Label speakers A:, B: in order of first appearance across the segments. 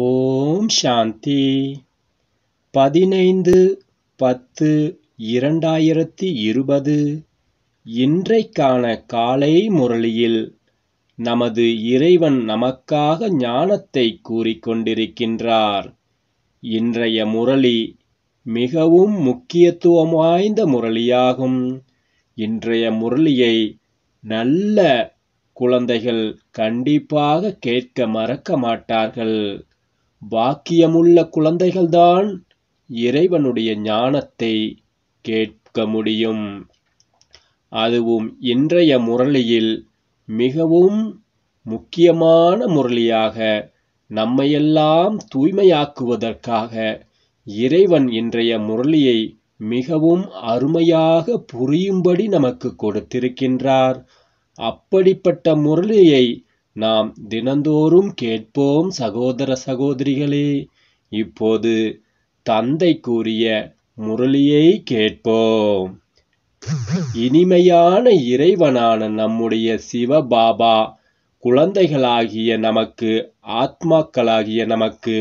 A: ஓம் சாந்தி பதினைந்து பத்து இரண்டாயிரத்தி இருபது இன்றைக்கான காலை முரளியில் நமது இறைவன் நமக்காக ஞானத்தை கூறிக்கொண்டிருக்கின்றார் இன்றைய முரளி மிகவும் முக்கியத்துவம் வாய்ந்த முரளியாகும் இன்றைய முரளியை நல்ல குழந்தைகள் கண்டிப்பாக கேட்க மறக்க மாட்டார்கள் பாக்கியமுள்ள குழந்தைகள்தான் இறைவனுடைய ஞானத்தை கேட்க முடியும் அதுவும் இன்றைய முரளியில் மிகவும் முக்கியமான முரளியாக நம்மையெல்லாம் தூய்மையாக்குவதற்காக இறைவன் இன்றைய முரளியை மிகவும் அருமையாக புரியும்படி நமக்கு கொடுத்திருக்கின்றார் அப்படிப்பட்ட முரளியை நாம் தினந்தோறும் கேட்போம் சகோதர சகோதரிகளே இப்போது தந்தை கூறிய முரளியை கேட்போம் இனிமையான இறைவனான நம்முடைய சிவபாபா குழந்தைகளாகிய நமக்கு ஆத்மாக்களாகிய நமக்கு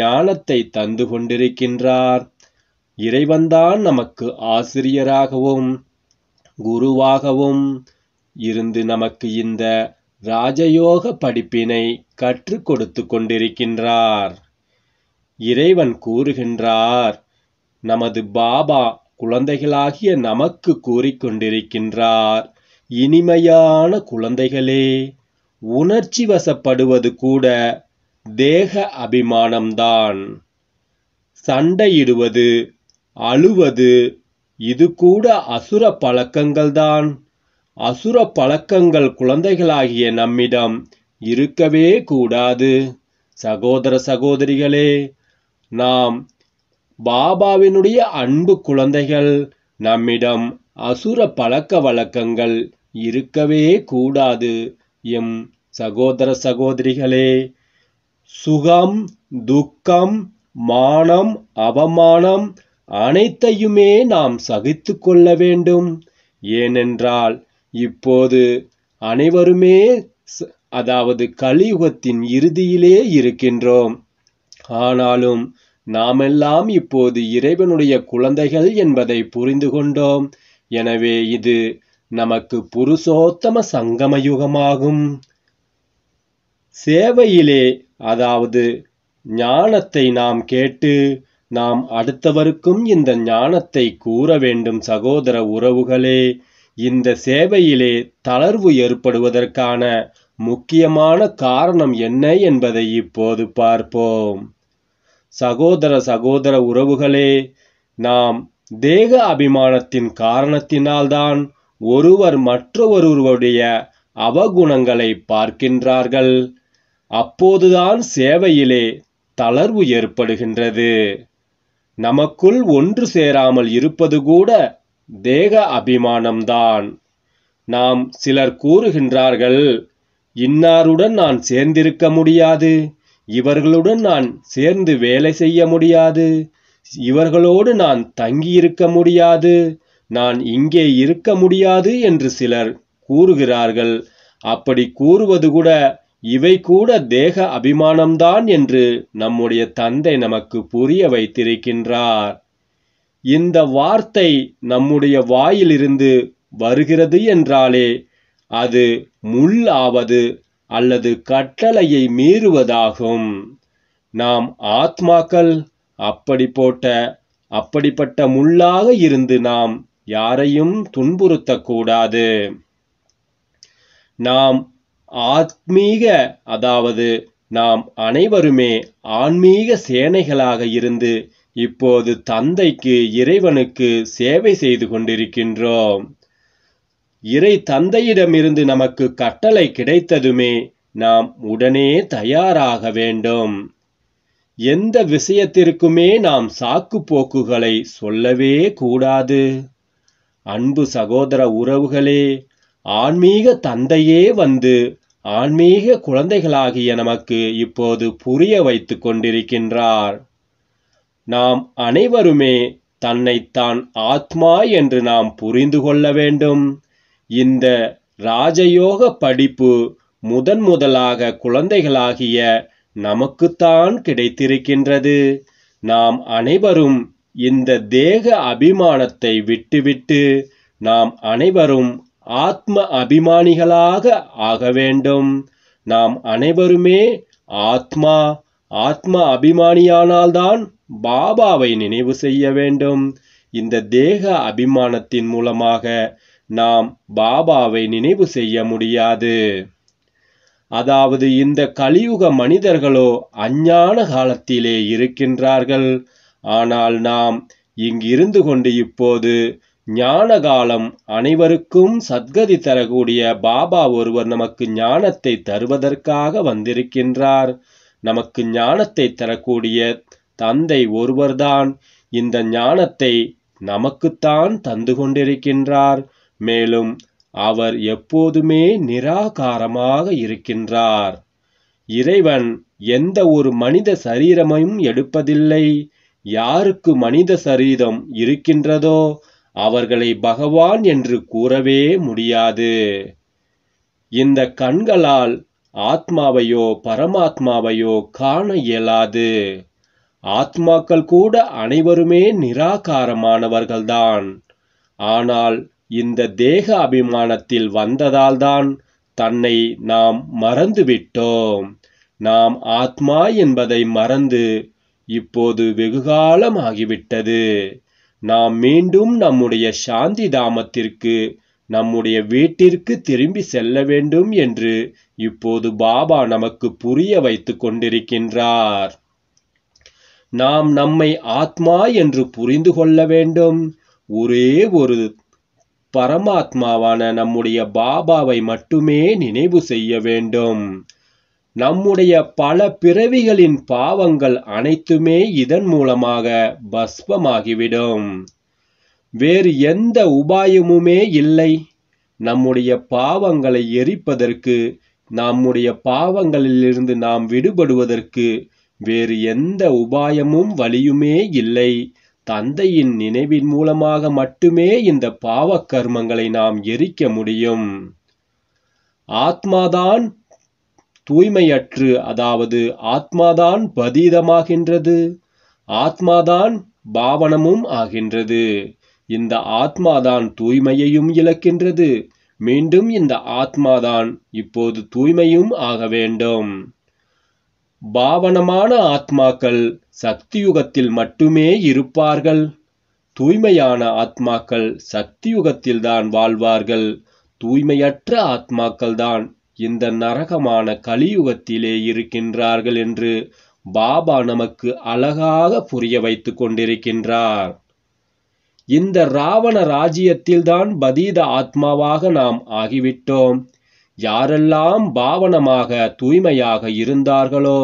A: ஞானத்தை தந்து கொண்டிருக்கின்றார் இறைவன்தான் நமக்கு ஆசிரியராகவும் குருவாகவும் இருந்து நமக்கு இந்த ராஜயோக படிப்பினை கற்றுக் கொடுத்து கொண்டிருக்கின்றார் இறைவன் கூறுகின்றார் நமது பாபா குழந்தைகளாகிய நமக்கு கூறிக்கொண்டிருக்கின்றார் இனிமையான குழந்தைகளே உணர்ச்சி வசப்படுவது கூட தேக அபிமானம்தான் சண்டையிடுவது அழுவது இது கூட அசுர பழக்கங்கள்தான் அசுர பழக்கங்கள் குழந்தைகளாகிய நம்மிடம் இருக்கவே கூடாது சகோதர சகோதரிகளே நாம் பாபாவினுடைய அன்பு குழந்தைகள் நம்மிடம் அசுர பழக்க வழக்கங்கள் இருக்கவே கூடாது எம் சகோதர சகோதரிகளே சுகம் துக்கம் மானம் அவமானம் அனைத்தையுமே நாம் சகித்து கொள்ள வேண்டும் ஏனென்றால் இப்போது அனைவருமே அதாவது கலியுகத்தின் இறுதியிலே இருக்கின்றோம் ஆனாலும் நாமெல்லாம் இப்போது இறைவனுடைய குழந்தைகள் என்பதை புரிந்து கொண்டோம் எனவே இது நமக்கு புருஷோத்தம சங்கமயுகமாகும் சேவையிலே அதாவது ஞானத்தை நாம் கேட்டு நாம் அடுத்தவருக்கும் இந்த ஞானத்தை கூற வேண்டும் சகோதர உறவுகளே இந்த சேவையிலே தளர்வு ஏற்படுவதற்கான முக்கியமான காரணம் என்ன என்பதை இப்போது பார்ப்போம் சகோதர சகோதர உறவுகளே நாம் தேக அபிமானத்தின் காரணத்தினால்தான் ஒருவர் மற்றொருவருடைய அவகுணங்களை பார்க்கின்றார்கள் அப்போதுதான் சேவையிலே தளர்வு ஏற்படுகின்றது நமக்குள் ஒன்று சேராமல் இருப்பது கூட தேக அபிமானம்தான் நாம் சிலர் கூறுகின்றார்கள் இன்னாருடன் நான் சேர்ந்திருக்க முடியாது இவர்களுடன் நான் சேர்ந்து வேலை செய்ய முடியாது இவர்களோடு நான் தங்கியிருக்க முடியாது நான் இங்கே இருக்க முடியாது என்று சிலர் கூறுகிறார்கள் அப்படி கூறுவது கூட இவை கூட தேக அபிமானம்தான் என்று நம்முடைய தந்தை நமக்கு புரிய வைத்திருக்கின்றார் இந்த வார்த்தை நம்முடைய வாயிலிருந்து வருகிறது என்றாலே அது முள்ளாவது அல்லது கட்டளையை மீறுவதாகும் நாம் ஆத்மாக்கள் அப்படிப்போட்ட அப்படிப்பட்ட முள்ளாக இருந்து நாம் யாரையும் துன்புறுத்தக்கூடாது நாம் ஆத்மீக அதாவது நாம் அனைவருமே ஆன்மீக சேனைகளாக இருந்து இப்போது தந்தைக்கு இறைவனுக்கு சேவை செய்து கொண்டிருக்கின்றோம் இறை தந்தையிடமிருந்து நமக்கு கட்டளை கிடைத்ததுமே நாம் உடனே தயாராக வேண்டும் எந்த விஷயத்திற்குமே நாம் சாக்கு போக்குகளை சொல்லவே கூடாது அன்பு சகோதர உறவுகளே ஆன்மீக தந்தையே வந்து ஆன்மீக குழந்தைகளாகிய நமக்கு இப்போது புரிய வைத்து கொண்டிருக்கின்றார் நாம் அனைவருமே தன்னைத்தான் ஆத்மா என்று நாம் புரிந்து கொள்ள வேண்டும் இந்த ராஜயோக படிப்பு முதன் முதலாக குழந்தைகளாகிய நமக்குத்தான் கிடைத்திருக்கின்றது நாம் அனைவரும் இந்த தேக அபிமானத்தை விட்டுவிட்டு நாம் அனைவரும் ஆத்ம அபிமானிகளாக ஆக வேண்டும் நாம் அனைவருமே ஆத்மா ஆத்ம அபிமானியானால்தான் பாபாவை நினைவு செய்ய வேண்டும் இந்த தேக அபிமானத்தின் மூலமாக நாம் பாபாவை நினைவு செய்ய முடியாது அதாவது இந்த கலியுக மனிதர்களோ அஞ்ஞான காலத்திலே இருக்கின்றார்கள் ஆனால் நாம் இங்கிருந்து கொண்டு இப்போது ஞான காலம் அனைவருக்கும் சத்கதி தரக்கூடிய பாபா ஒருவர் நமக்கு ஞானத்தை தருவதற்காக வந்திருக்கின்றார் நமக்கு ஞானத்தை தரக்கூடிய தந்தை ஒருவர்தான் இந்த ஞானத்தை நமக்குத்தான் தந்து கொண்டிருக்கின்றார் மேலும் அவர் எப்போதுமே நிராகாரமாக இருக்கின்றார் இறைவன் எந்த ஒரு மனித சரீரமையும் எடுப்பதில்லை யாருக்கு மனித சரீரம் இருக்கின்றதோ அவர்களை பகவான் என்று கூறவே முடியாது இந்த கண்களால் ஆத்மாவையோ பரமாத்மாவையோ காண இயலாது ஆத்மாக்கள் கூட அனைவருமே நிராகாரமானவர்கள்தான் ஆனால் இந்த தேக அபிமானத்தில் வந்ததால்தான் தன்னை நாம் மறந்துவிட்டோம் நாம் ஆத்மா என்பதை மறந்து இப்போது வெகுகாலம் ஆகிவிட்டது நாம் மீண்டும் நம்முடைய சாந்தி தாமத்திற்கு நம்முடைய வீட்டிற்கு திரும்பி செல்ல வேண்டும் என்று இப்போது பாபா நமக்கு புரிய வைத்து கொண்டிருக்கின்றார் நாம் நம்மை ஆத்மா என்று புரிந்து கொள்ள வேண்டும் ஒரே ஒரு பரமாத்மாவான நம்முடைய பாபாவை மட்டுமே நினைவு செய்ய வேண்டும் நம்முடைய பல பிறவிகளின் பாவங்கள் அனைத்துமே இதன் மூலமாக பஸ்பமாகிவிடும் வேறு எந்த உபாயமுமே இல்லை நம்முடைய பாவங்களை எரிப்பதற்கு நம்முடைய பாவங்களிலிருந்து நாம் விடுபடுவதற்கு வேறு எந்த உபாயமும் வழியுமே இல்லை தந்தையின் நினைவின் மூலமாக மட்டுமே இந்த பாவக் கர்மங்களை நாம் எரிக்க முடியும் ஆத்மாதான் தூய்மையற்று அதாவது ஆத்மாதான் பதீதமாகின்றது ஆத்மாதான் பாவனமும் ஆகின்றது இந்த ஆத்மாதான் தூய்மையையும் இழக்கின்றது மீண்டும் இந்த ஆத்மாதான் இப்போது தூய்மையும் ஆக வேண்டும் பாவனமான ஆத்மாக்கள் சக்தியுகத்தில் மட்டுமே இருப்பார்கள் தூய்மையான ஆத்மாக்கள் தான் வாழ்வார்கள் தூய்மையற்ற ஆத்மாக்கள்தான் இந்த நரகமான கலியுகத்திலே இருக்கின்றார்கள் என்று பாபா நமக்கு அழகாக புரிய வைத்து கொண்டிருக்கின்றார் இந்த ராவண ராஜ்யத்தில்தான் பதீத ஆத்மாவாக நாம் ஆகிவிட்டோம் யாரெல்லாம் பாவனமாக தூய்மையாக இருந்தார்களோ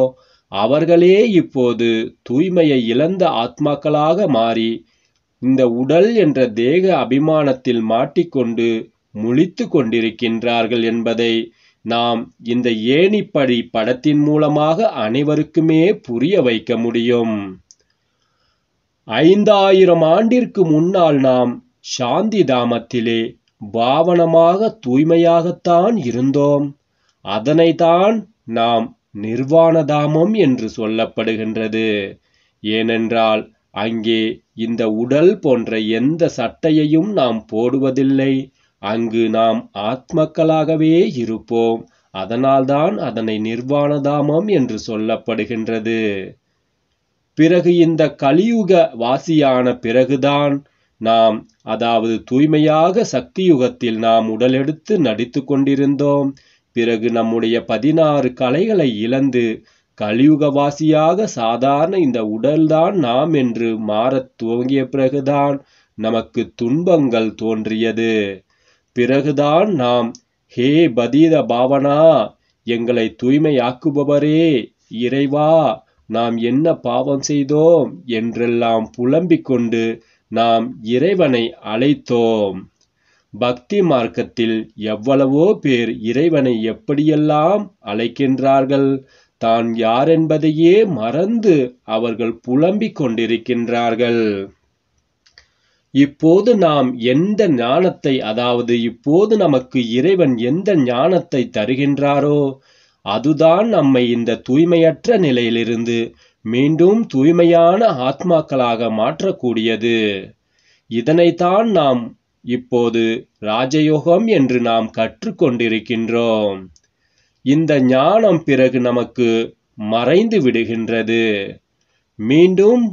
A: அவர்களே இப்போது தூய்மையை இழந்த ஆத்மாக்களாக மாறி இந்த உடல் என்ற தேக அபிமானத்தில் மாட்டிக்கொண்டு முழித்து கொண்டிருக்கின்றார்கள் என்பதை நாம் இந்த ஏணிப்படி படத்தின் மூலமாக அனைவருக்குமே புரிய வைக்க முடியும் ஐந்தாயிரம் ஆண்டிற்கு முன்னால் நாம் சாந்தி தாமத்திலே பாவனமாக தூய்மையாகத்தான் இருந்தோம் அதனைத்தான் நாம் நிர்வாணதாமம் என்று சொல்லப்படுகின்றது ஏனென்றால் அங்கே இந்த உடல் போன்ற எந்த சட்டையையும் நாம் போடுவதில்லை அங்கு நாம் ஆத்மக்களாகவே இருப்போம் அதனால்தான் அதனை நிர்வாணதாமம் என்று சொல்லப்படுகின்றது பிறகு இந்த கலியுக வாசியான பிறகுதான் நாம் அதாவது தூய்மையாக சக்தியுகத்தில் நாம் உடலெடுத்து நடித்து கொண்டிருந்தோம் பிறகு நம்முடைய பதினாறு கலைகளை இழந்து கலியுகவாசியாக சாதாரண இந்த உடல்தான் நாம் என்று மாறத் துவங்கிய பிறகுதான் நமக்கு துன்பங்கள் தோன்றியது பிறகுதான் நாம் ஹே பதீத பாவனா எங்களை தூய்மையாக்குபவரே இறைவா நாம் என்ன பாவம் செய்தோம் என்றெல்லாம் புலம்பிக் கொண்டு நாம் இறைவனை அழைத்தோம் பக்தி மார்க்கத்தில் எவ்வளவோ பேர் இறைவனை எப்படியெல்லாம் அழைக்கின்றார்கள் தான் யாரென்பதையே மறந்து அவர்கள் புலம்பிக் கொண்டிருக்கின்றார்கள் இப்போது நாம் எந்த ஞானத்தை அதாவது இப்போது நமக்கு இறைவன் எந்த ஞானத்தை தருகின்றாரோ அதுதான் நம்மை இந்த தூய்மையற்ற நிலையிலிருந்து மீண்டும் தூய்மையான ஆத்மாக்களாக மாற்றக்கூடியது இதனைத்தான் நாம் இப்போது ராஜயோகம் என்று நாம் கற்றுக்கொண்டிருக்கின்றோம் இந்த ஞானம் பிறகு நமக்கு மறைந்து விடுகின்றது மீண்டும்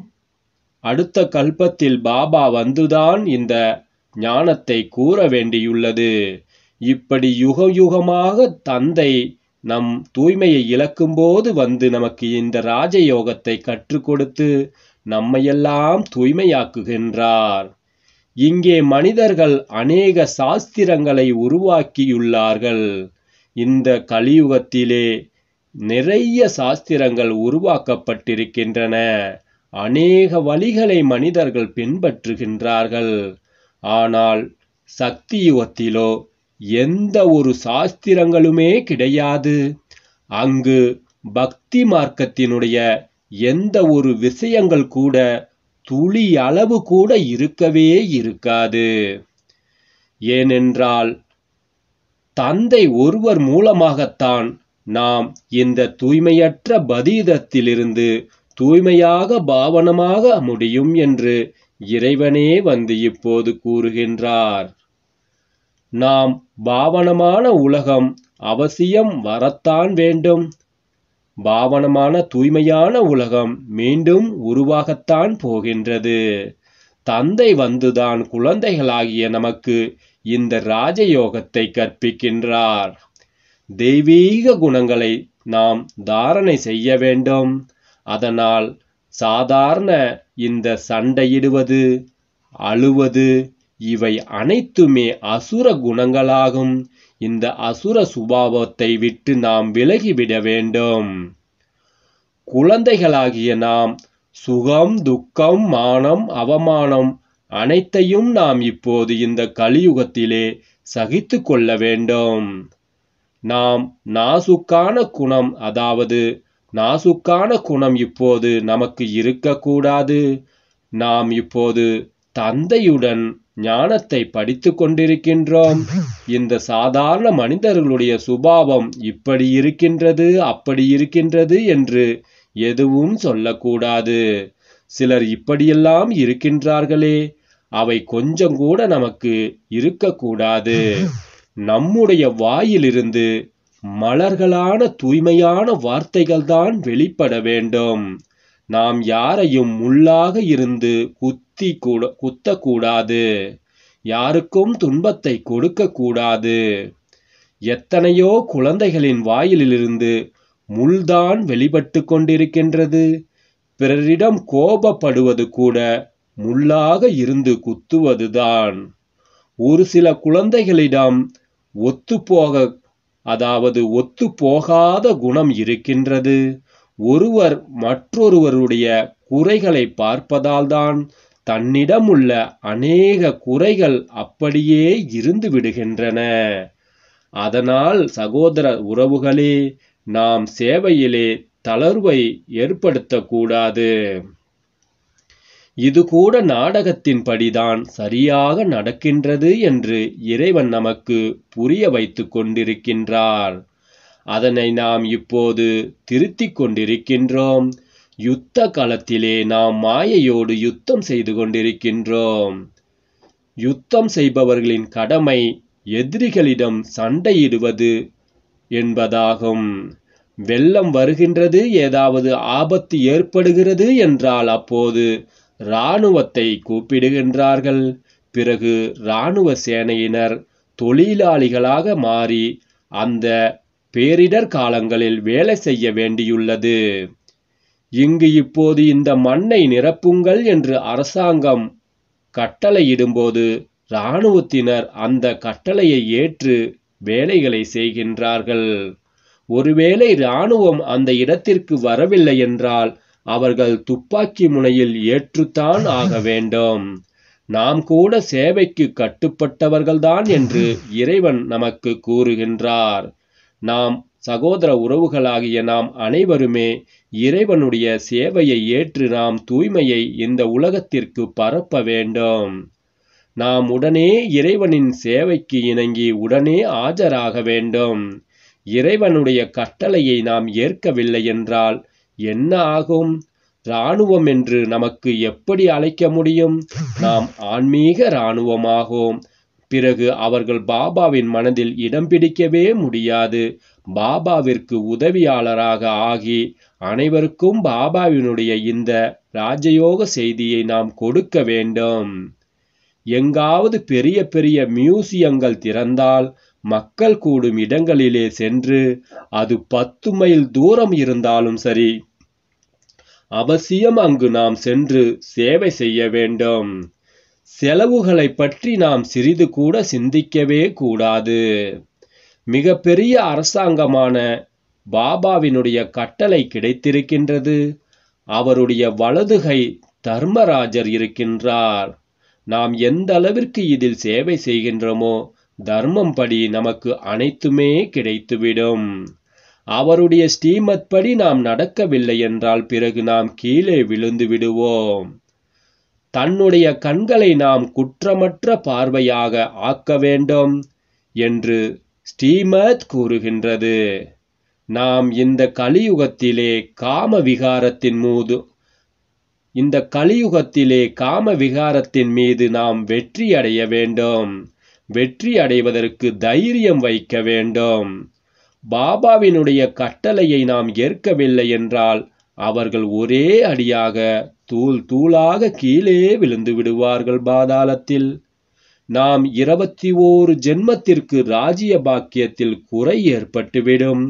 A: அடுத்த கல்பத்தில் பாபா வந்துதான் இந்த ஞானத்தை கூற வேண்டியுள்ளது இப்படி யுக யுகமாக தந்தை நம் தூய்மையை இழக்கும்போது வந்து நமக்கு இந்த ராஜயோகத்தை கற்றுக் கொடுத்து நம்மையெல்லாம் தூய்மையாக்குகின்றார் இங்கே மனிதர்கள் அநேக சாஸ்திரங்களை உருவாக்கியுள்ளார்கள் இந்த கலியுகத்திலே நிறைய சாஸ்திரங்கள் உருவாக்கப்பட்டிருக்கின்றன அநேக வழிகளை மனிதர்கள் பின்பற்றுகின்றார்கள் ஆனால் சக்தி யுகத்திலோ எந்த ஒரு சாஸ்திரங்களுமே கிடையாது அங்கு பக்தி மார்க்கத்தினுடைய எந்த ஒரு விஷயங்கள் கூட துளி அளவு கூட இருக்கவே இருக்காது ஏனென்றால் தந்தை ஒருவர் மூலமாகத்தான் நாம் இந்த தூய்மையற்ற பதீதத்திலிருந்து தூய்மையாக பாவனமாக முடியும் என்று இறைவனே வந்து இப்போது கூறுகின்றார் நாம் பாவனமான உலகம் அவசியம் வரத்தான் வேண்டும் பாவனமான தூய்மையான உலகம் மீண்டும் உருவாகத்தான் போகின்றது தந்தை வந்துதான் குழந்தைகளாகிய நமக்கு இந்த ராஜயோகத்தை கற்பிக்கின்றார் தெய்வீக குணங்களை நாம் தாரணை செய்ய வேண்டும் அதனால் சாதாரண இந்த சண்டையிடுவது அழுவது இவை அனைத்துமே அசுர குணங்களாகும் இந்த அசுர சுபாவத்தை விட்டு நாம் விலகிவிட வேண்டும் குழந்தைகளாகிய நாம் சுகம் துக்கம் மானம் அவமானம் அனைத்தையும் நாம் இப்போது இந்த கலியுகத்திலே சகித்து கொள்ள வேண்டும் நாம் நாசுக்கான குணம் அதாவது நாசுக்கான குணம் இப்போது நமக்கு இருக்கக்கூடாது நாம் இப்போது தந்தையுடன் ஞானத்தை படித்து கொண்டிருக்கின்றோம் இந்த சாதாரண மனிதர்களுடைய சுபாவம் இப்படி இருக்கின்றது அப்படி இருக்கின்றது என்று எதுவும் சொல்லக்கூடாது சிலர் இப்படியெல்லாம் இருக்கின்றார்களே அவை கொஞ்சம் கூட நமக்கு இருக்கக்கூடாது நம்முடைய வாயிலிருந்து மலர்களான தூய்மையான வார்த்தைகள்தான் வெளிப்பட வேண்டும் நாம் யாரையும் முள்ளாக இருந்து குத்தி குத்தி கூட குத்தக்கூடாது யாருக்கும் துன்பத்தை கொடுக்கக்கூடாது எத்தனையோ குழந்தைகளின் வாயிலிருந்து முள்தான் வெளிப்பட்டு கொண்டிருக்கின்றது பிறரிடம் கோபப்படுவது கூட முள்ளாக இருந்து குத்துவதுதான் ஒரு சில குழந்தைகளிடம் ஒத்துப்போக அதாவது ஒத்து போகாத குணம் இருக்கின்றது ஒருவர் மற்றொருவருடைய குறைகளை பார்ப்பதால்தான் தன்னிடமுள்ள அநேக குறைகள் அப்படியே இருந்து விடுகின்றன அதனால் சகோதர உறவுகளே நாம் சேவையிலே தளர்வை ஏற்படுத்தக்கூடாது இது கூட நாடகத்தின் படிதான் சரியாக நடக்கின்றது என்று இறைவன் நமக்கு புரிய வைத்து கொண்டிருக்கின்றார் அதனை நாம் இப்போது திருத்திக் கொண்டிருக்கின்றோம் யுத்த காலத்திலே நாம் மாயையோடு யுத்தம் செய்து கொண்டிருக்கின்றோம் யுத்தம் செய்பவர்களின் கடமை எதிரிகளிடம் சண்டையிடுவது என்பதாகும் வெள்ளம் வருகின்றது ஏதாவது ஆபத்து ஏற்படுகிறது என்றால் அப்போது இராணுவத்தை கூப்பிடுகின்றார்கள் பிறகு இராணுவ சேனையினர் தொழிலாளிகளாக மாறி அந்த பேரிடர் காலங்களில் வேலை செய்ய வேண்டியுள்ளது இங்கு இப்போது இந்த மண்ணை நிரப்புங்கள் என்று அரசாங்கம் கட்டளையிடும்போது இராணுவத்தினர் அந்த கட்டளையை ஏற்று வேலைகளை செய்கின்றார்கள் ஒருவேளை இராணுவம் அந்த இடத்திற்கு வரவில்லை என்றால் அவர்கள் துப்பாக்கி முனையில் ஏற்றுத்தான் ஆக வேண்டும் நாம் கூட சேவைக்கு கட்டுப்பட்டவர்கள்தான் என்று இறைவன் நமக்கு கூறுகின்றார் நாம் சகோதர உறவுகளாகிய நாம் அனைவருமே இறைவனுடைய சேவையை ஏற்று நாம் தூய்மையை இந்த உலகத்திற்கு பரப்ப வேண்டும் நாம் உடனே இறைவனின் சேவைக்கு இணங்கி உடனே ஆஜராக வேண்டும் இறைவனுடைய கட்டளையை நாம் ஏற்கவில்லை என்றால் என்ன ஆகும் இராணுவம் என்று நமக்கு எப்படி அழைக்க முடியும் நாம் ஆன்மீக இராணுவமாகும் பிறகு அவர்கள் பாபாவின் மனதில் இடம் பிடிக்கவே முடியாது பாபாவிற்கு உதவியாளராக ஆகி அனைவருக்கும் பாபாவினுடைய இந்த ராஜயோக செய்தியை நாம் கொடுக்க வேண்டும் எங்காவது பெரிய பெரிய மியூசியங்கள் திறந்தால் மக்கள் கூடும் இடங்களிலே சென்று அது பத்து மைல் தூரம் இருந்தாலும் சரி அவசியம் அங்கு நாம் சென்று சேவை செய்ய வேண்டும் செலவுகளை பற்றி நாம் சிறிது கூட சிந்திக்கவே கூடாது மிகப்பெரிய அரசாங்கமான பாபாவினுடைய கட்டளை கிடைத்திருக்கின்றது அவருடைய வலதுகை தர்மராஜர் இருக்கின்றார் நாம் எந்த அளவிற்கு இதில் சேவை செய்கின்றோமோ தர்மம் படி நமக்கு அனைத்துமே கிடைத்துவிடும் அவருடைய ஸ்ரீமத் படி நாம் நடக்கவில்லை என்றால் பிறகு நாம் கீழே விழுந்து விடுவோம் தன்னுடைய கண்களை நாம் குற்றமற்ற பார்வையாக ஆக்க வேண்டும் என்று ஸ்ரீமத் கூறுகின்றது நாம் இந்த கலியுகத்திலே காம விகாரத்தின் மூது இந்த கலியுகத்திலே காம விகாரத்தின் மீது நாம் வெற்றி அடைய வேண்டும் வெற்றி அடைவதற்கு தைரியம் வைக்க வேண்டும் பாபாவினுடைய கட்டளையை நாம் ஏற்கவில்லை என்றால் அவர்கள் ஒரே அடியாக தூள் தூளாக கீழே விழுந்து விடுவார்கள் பாதாளத்தில் நாம் இருபத்தி ஓரு ஜென்மத்திற்கு ராஜ்ய பாக்கியத்தில் குறை ஏற்பட்டுவிடும்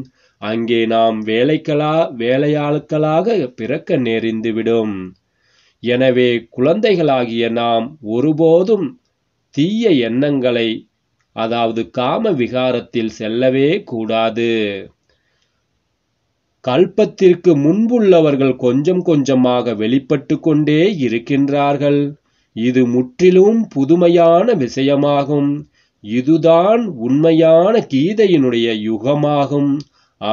A: அங்கே நாம் வேலைக்களா வேலையாளுக்களாக பிறக்க நேரிந்துவிடும் எனவே குழந்தைகளாகிய நாம் ஒருபோதும் தீய எண்ணங்களை அதாவது காம விகாரத்தில் செல்லவே கூடாது கல்பத்திற்கு முன்புள்ளவர்கள் கொஞ்சம் கொஞ்சமாக வெளிப்பட்டு கொண்டே இருக்கின்றார்கள் இது முற்றிலும் புதுமையான விஷயமாகும் இதுதான் உண்மையான கீதையினுடைய யுகமாகும்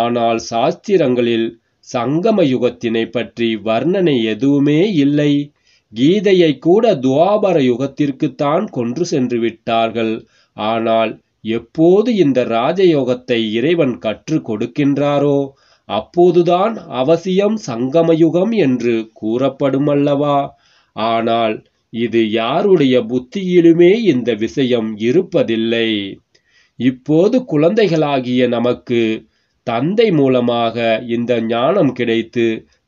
A: ஆனால் சாஸ்திரங்களில் சங்கம யுகத்தினை பற்றி வர்ணனை எதுவுமே இல்லை கீதையை கூட துவாபர யுகத்திற்குத்தான் கொன்று சென்று விட்டார்கள் ஆனால் எப்போது இந்த ராஜயோகத்தை இறைவன் கற்று கொடுக்கின்றாரோ அப்போதுதான் அவசியம் சங்கமயுகம் என்று கூறப்படும் அல்லவா ஆனால் இது யாருடைய புத்தியிலுமே இந்த விஷயம் இருப்பதில்லை இப்போது குழந்தைகளாகிய நமக்கு தந்தை மூலமாக இந்த ஞானம் கிடைத்து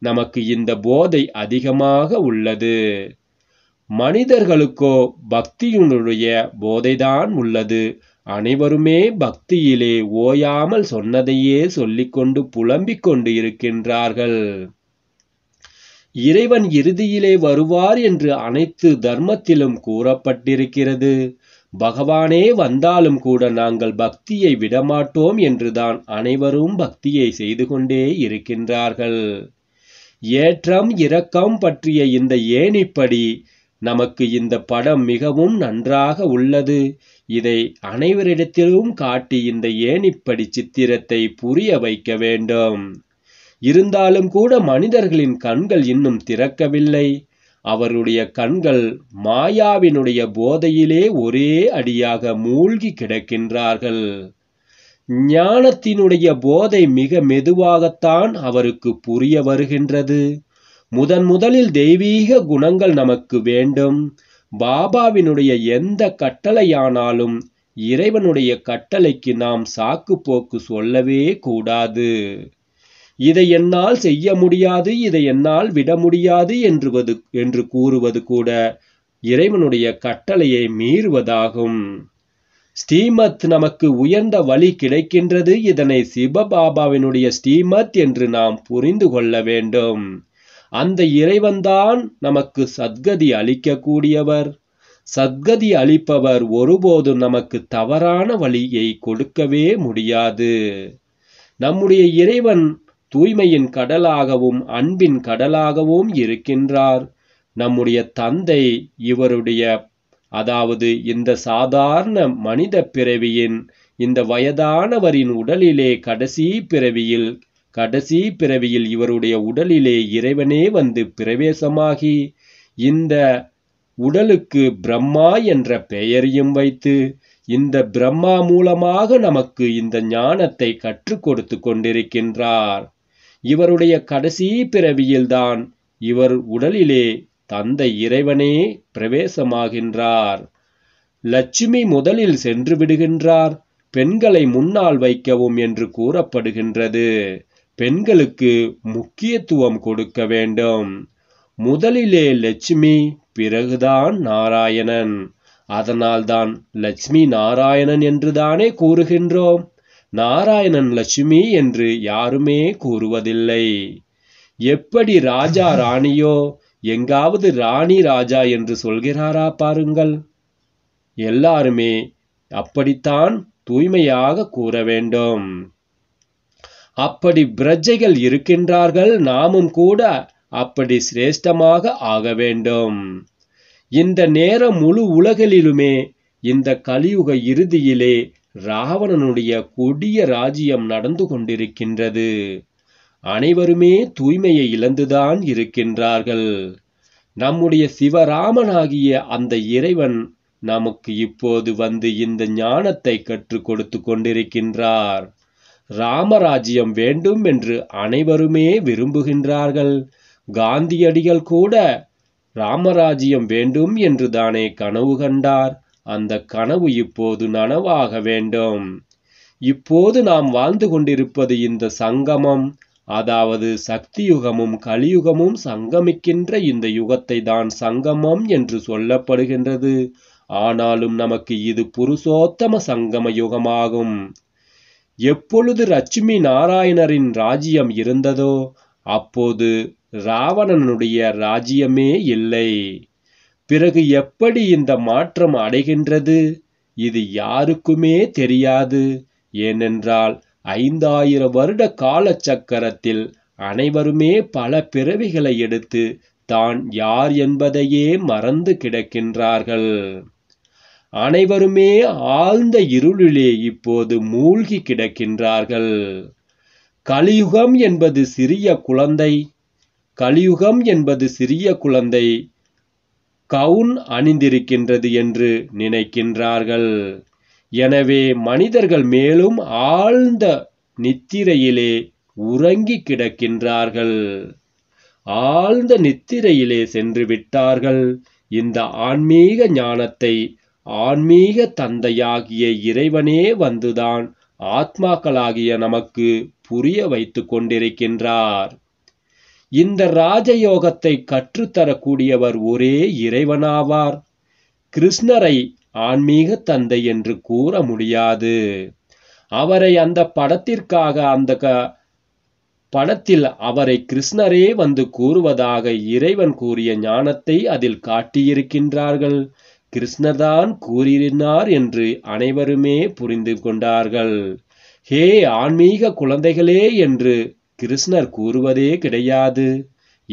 A: நமக்கு இந்த போதை அதிகமாக உள்ளது மனிதர்களுக்கோ பக்தியினுடைய போதைதான் உள்ளது அனைவருமே பக்தியிலே ஓயாமல் சொன்னதையே சொல்லிக்கொண்டு புலம்பிக் கொண்டு இருக்கின்றார்கள் இறைவன் இறுதியிலே வருவார் என்று அனைத்து தர்மத்திலும் கூறப்பட்டிருக்கிறது பகவானே வந்தாலும் கூட நாங்கள் பக்தியை விடமாட்டோம் என்றுதான் அனைவரும் பக்தியை செய்து கொண்டே இருக்கின்றார்கள் ஏற்றம் இரக்கம் பற்றிய இந்த ஏணிப்படி நமக்கு இந்த படம் மிகவும் நன்றாக உள்ளது இதை அனைவரிடத்திலும் காட்டி இந்த ஏணிப்படி சித்திரத்தை புரிய வைக்க வேண்டும் இருந்தாலும் கூட மனிதர்களின் கண்கள் இன்னும் திறக்கவில்லை அவருடைய கண்கள் மாயாவினுடைய போதையிலே ஒரே அடியாக மூழ்கி கிடக்கின்றார்கள் ஞானத்தினுடைய போதை மிக மெதுவாகத்தான் அவருக்கு புரிய வருகின்றது முதன் முதலில் தெய்வீக குணங்கள் நமக்கு வேண்டும் பாபாவினுடைய எந்த கட்டளையானாலும் இறைவனுடைய கட்டளைக்கு நாம் சாக்கு போக்கு சொல்லவே கூடாது இதை என்னால் செய்ய முடியாது இதை என்னால் விட முடியாது என்றுவது என்று கூறுவது கூட இறைவனுடைய கட்டளையை மீறுவதாகும் ஸ்ரீமத் நமக்கு உயர்ந்த வழி கிடைக்கின்றது இதனை சிவபாபாவினுடைய ஸ்ரீமத் என்று நாம் புரிந்து கொள்ள வேண்டும் அந்த இறைவன்தான் நமக்கு சத்கதி அளிக்கக்கூடியவர் சத்கதி அளிப்பவர் ஒருபோதும் நமக்கு தவறான வழியை கொடுக்கவே முடியாது நம்முடைய இறைவன் தூய்மையின் கடலாகவும் அன்பின் கடலாகவும் இருக்கின்றார் நம்முடைய தந்தை இவருடைய அதாவது இந்த சாதாரண மனித பிறவியின் இந்த வயதானவரின் உடலிலே கடைசி பிறவியில் கடைசி பிறவியில் இவருடைய உடலிலே இறைவனே வந்து பிரவேசமாகி இந்த உடலுக்கு பிரம்மா என்ற பெயரையும் வைத்து இந்த பிரம்மா மூலமாக நமக்கு இந்த ஞானத்தை கற்றுக் கொடுத்து கொண்டிருக்கின்றார் இவருடைய கடைசி பிறவியில்தான் இவர் உடலிலே தந்தை இறைவனே பிரவேசமாகின்றார் லட்சுமி முதலில் சென்று விடுகின்றார் பெண்களை முன்னால் வைக்கவும் என்று கூறப்படுகின்றது பெண்களுக்கு முக்கியத்துவம் கொடுக்க வேண்டும் முதலிலே லட்சுமி பிறகுதான் நாராயணன் அதனால்தான் லட்சுமி நாராயணன் என்றுதானே கூறுகின்றோம் நாராயணன் லட்சுமி என்று யாருமே கூறுவதில்லை எப்படி ராஜா ராணியோ எங்காவது ராணி ராஜா என்று சொல்கிறாரா பாருங்கள் எல்லாருமே அப்படித்தான் தூய்மையாக கூற வேண்டும் அப்படி பிரஜைகள் இருக்கின்றார்கள் நாமும் கூட அப்படி சிரேஷ்டமாக ஆக வேண்டும் இந்த நேரம் முழு உலகிலுமே இந்த கலியுக இறுதியிலே ராவணனுடைய கொடிய ராஜ்யம் நடந்து கொண்டிருக்கின்றது அனைவருமே தூய்மையை இழந்துதான் இருக்கின்றார்கள் நம்முடைய சிவராமனாகிய அந்த இறைவன் நமக்கு இப்போது வந்து இந்த ஞானத்தை கற்றுக் கொடுத்து கொண்டிருக்கின்றார் ராமராஜ்யம் வேண்டும் என்று அனைவருமே விரும்புகின்றார்கள் காந்தியடிகள் கூட ராமராஜ்யம் வேண்டும் என்று தானே கனவு கண்டார் அந்த கனவு இப்போது நனவாக வேண்டும் இப்போது நாம் வாழ்ந்து கொண்டிருப்பது இந்த சங்கமம் அதாவது சக்தியுகமும் கலியுகமும் சங்கமிக்கின்ற இந்த யுகத்தை தான் சங்கமம் என்று சொல்லப்படுகின்றது ஆனாலும் நமக்கு இது புருஷோத்தம சங்கம யுகமாகும் எப்பொழுது லட்சுமி நாராயணரின் ராஜ்யம் இருந்ததோ அப்போது ராவணனுடைய ராஜ்யமே இல்லை பிறகு எப்படி இந்த மாற்றம் அடைகின்றது இது யாருக்குமே தெரியாது ஏனென்றால் ஐந்தாயிரம் வருட கால சக்கரத்தில் அனைவருமே பல பிறவிகளை எடுத்து தான் யார் என்பதையே மறந்து கிடக்கின்றார்கள் அனைவருமே ஆழ்ந்த இருளிலே இப்போது மூழ்கி கிடக்கின்றார்கள் கலியுகம் என்பது சிறிய குழந்தை கலியுகம் என்பது சிறிய குழந்தை கவுன் அணிந்திருக்கின்றது என்று நினைக்கின்றார்கள் எனவே மனிதர்கள் மேலும் ஆழ்ந்த நித்திரையிலே உறங்கி கிடக்கின்றார்கள் ஆழ்ந்த நித்திரையிலே சென்று விட்டார்கள் இந்த ஆன்மீக ஞானத்தை ஆன்மீக தந்தையாகிய இறைவனே வந்துதான் ஆத்மாக்களாகிய நமக்கு புரிய வைத்து கொண்டிருக்கின்றார் இந்த ராஜயோகத்தை கற்றுத்தரக்கூடியவர் ஒரே இறைவனாவார் கிருஷ்ணரை ஆன்மீக தந்தை என்று கூற முடியாது அவரை அந்த படத்திற்காக அந்த படத்தில் அவரை கிருஷ்ணரே வந்து கூறுவதாக இறைவன் கூறிய ஞானத்தை அதில் காட்டியிருக்கின்றார்கள் கிருஷ்ணர்தான் கூறினார் என்று அனைவருமே புரிந்து கொண்டார்கள் ஹே ஆன்மீக குழந்தைகளே என்று கிருஷ்ணர் கூறுவதே கிடையாது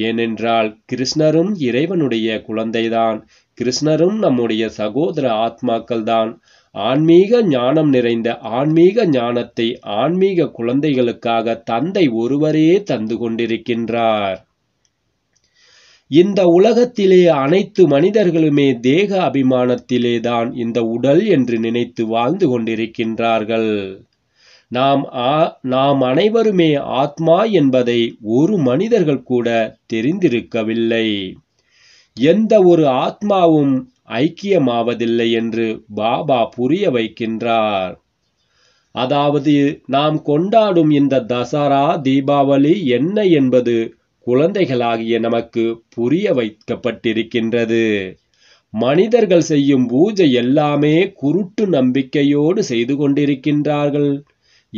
A: ஏனென்றால் கிருஷ்ணரும் இறைவனுடைய குழந்தைதான் கிருஷ்ணரும் நம்முடைய சகோதர ஆத்மாக்கள்தான் ஆன்மீக ஞானம் நிறைந்த ஆன்மீக ஞானத்தை ஆன்மீக குழந்தைகளுக்காக தந்தை ஒருவரே தந்து கொண்டிருக்கின்றார் இந்த உலகத்திலே அனைத்து மனிதர்களுமே தேக அபிமானத்திலேதான் இந்த உடல் என்று நினைத்து வாழ்ந்து கொண்டிருக்கின்றார்கள் நாம் நாம் அனைவருமே ஆத்மா என்பதை ஒரு மனிதர்கள் கூட தெரிந்திருக்கவில்லை எந்த ஒரு ஆத்மாவும் ஐக்கியமாவதில்லை என்று பாபா புரிய வைக்கின்றார் அதாவது நாம் கொண்டாடும் இந்த தசரா தீபாவளி என்ன என்பது குழந்தைகளாகிய நமக்கு புரிய வைக்கப்பட்டிருக்கின்றது மனிதர்கள் செய்யும் பூஜை எல்லாமே குருட்டு நம்பிக்கையோடு செய்து கொண்டிருக்கின்றார்கள்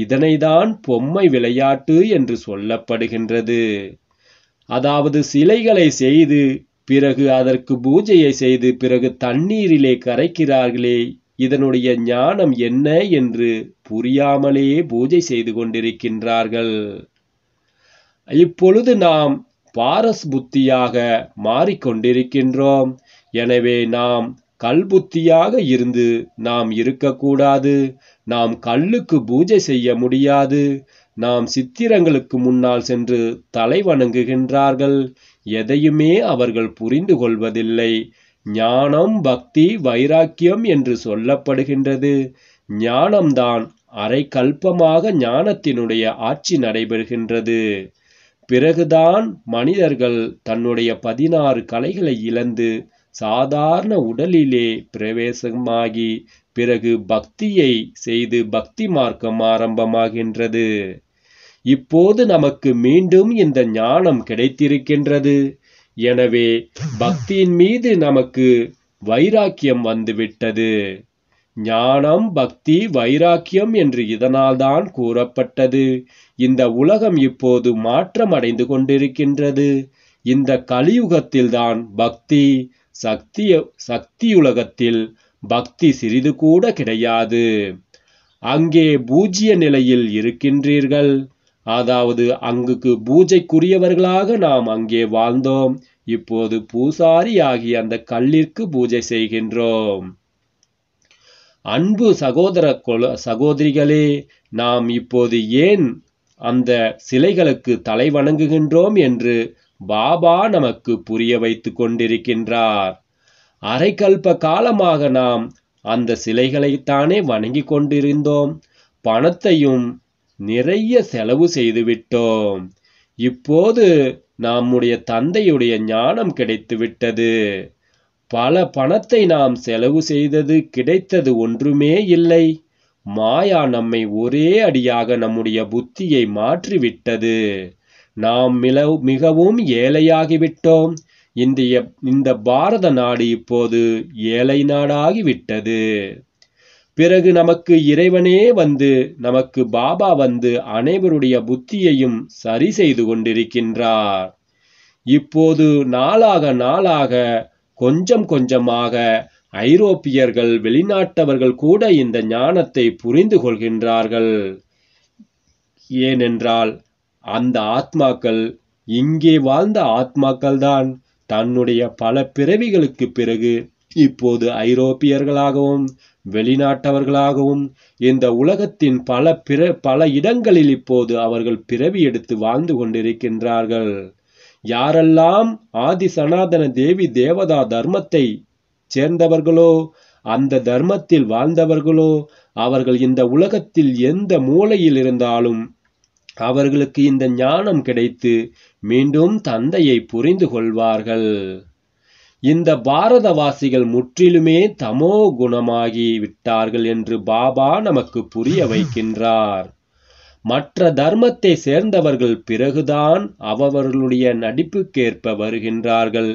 A: இதனைதான் பொம்மை விளையாட்டு என்று சொல்லப்படுகின்றது அதாவது சிலைகளை செய்து பிறகு அதற்கு பூஜையை செய்து பிறகு தண்ணீரிலே கரைக்கிறார்களே இதனுடைய ஞானம் என்ன என்று புரியாமலே பூஜை செய்து கொண்டிருக்கின்றார்கள் இப்பொழுது நாம் பாரஸ் புத்தியாக மாறிக்கொண்டிருக்கின்றோம் எனவே நாம் கல்புத்தியாக இருந்து நாம் இருக்கக்கூடாது நாம் கல்லுக்கு பூஜை செய்ய முடியாது நாம் சித்திரங்களுக்கு முன்னால் சென்று தலை வணங்குகின்றார்கள் எதையுமே அவர்கள் புரிந்து கொள்வதில்லை ஞானம் பக்தி வைராக்கியம் என்று சொல்லப்படுகின்றது ஞானம்தான் அரை கல்பமாக ஞானத்தினுடைய ஆட்சி நடைபெறுகின்றது பிறகுதான் மனிதர்கள் தன்னுடைய பதினாறு கலைகளை இழந்து சாதாரண உடலிலே பிரவேசமாகி பிறகு பக்தியை செய்து பக்தி மார்க்கம் ஆரம்பமாகின்றது இப்போது நமக்கு மீண்டும் இந்த ஞானம் கிடைத்திருக்கின்றது எனவே பக்தியின் மீது நமக்கு வைராக்கியம் வந்துவிட்டது ஞானம் பக்தி வைராக்கியம் என்று இதனால்தான் கூறப்பட்டது இந்த உலகம் இப்போது மாற்றம் அடைந்து கொண்டிருக்கின்றது இந்த கலியுகத்தில்தான் பக்தி சக்திய சக்தியுலகத்தில் பக்தி சிறிது கூட கிடையாது அங்கே பூஜ்ய நிலையில் இருக்கின்றீர்கள் அதாவது அங்குக்கு பூஜைக்குரியவர்களாக நாம் அங்கே வாழ்ந்தோம் இப்போது பூசாரி ஆகிய அந்த கல்லிற்கு பூஜை செய்கின்றோம் அன்பு சகோதர கொல சகோதரிகளே நாம் இப்போது ஏன் அந்த சிலைகளுக்கு தலை வணங்குகின்றோம் என்று பாபா நமக்கு புரிய வைத்து கொண்டிருக்கின்றார் அரைக்கல்ப காலமாக நாம் அந்த சிலைகளைத்தானே வணங்கி கொண்டிருந்தோம் பணத்தையும் நிறைய செலவு செய்துவிட்டோம் இப்போது நம்முடைய தந்தையுடைய ஞானம் கிடைத்துவிட்டது பல பணத்தை நாம் செலவு செய்தது கிடைத்தது ஒன்றுமே இல்லை மாயா நம்மை ஒரே அடியாக நம்முடைய புத்தியை மாற்றிவிட்டது நாம் மிகவும் ஏழையாகிவிட்டோம் இந்திய இந்த பாரத நாடு இப்போது ஏழை நாடாகிவிட்டது பிறகு நமக்கு இறைவனே வந்து நமக்கு பாபா வந்து அனைவருடைய புத்தியையும் சரி செய்து கொண்டிருக்கின்றார் இப்போது நாளாக நாளாக கொஞ்சம் கொஞ்சமாக ஐரோப்பியர்கள் வெளிநாட்டவர்கள் கூட இந்த ஞானத்தை புரிந்து கொள்கின்றார்கள் ஏனென்றால் அந்த ஆத்மாக்கள் இங்கே வாழ்ந்த ஆத்மாக்கள்தான் தன்னுடைய பல பிறவிகளுக்கு பிறகு இப்போது ஐரோப்பியர்களாகவும் வெளிநாட்டவர்களாகவும் இந்த உலகத்தின் பல பிற பல இடங்களில் இப்போது அவர்கள் பிறவி எடுத்து வாழ்ந்து கொண்டிருக்கின்றார்கள் யாரெல்லாம் ஆதி சனாதன தேவி தேவதா தர்மத்தை சேர்ந்தவர்களோ அந்த தர்மத்தில் வாழ்ந்தவர்களோ அவர்கள் இந்த உலகத்தில் எந்த மூலையில் இருந்தாலும் அவர்களுக்கு இந்த ஞானம் கிடைத்து மீண்டும் தந்தையை புரிந்து கொள்வார்கள் இந்த பாரதவாசிகள் முற்றிலுமே தமோ குணமாகி விட்டார்கள் என்று பாபா நமக்கு புரிய வைக்கின்றார் மற்ற தர்மத்தை சேர்ந்தவர்கள் பிறகுதான் அவர்களுடைய நடிப்புக்கேற்ப வருகின்றார்கள்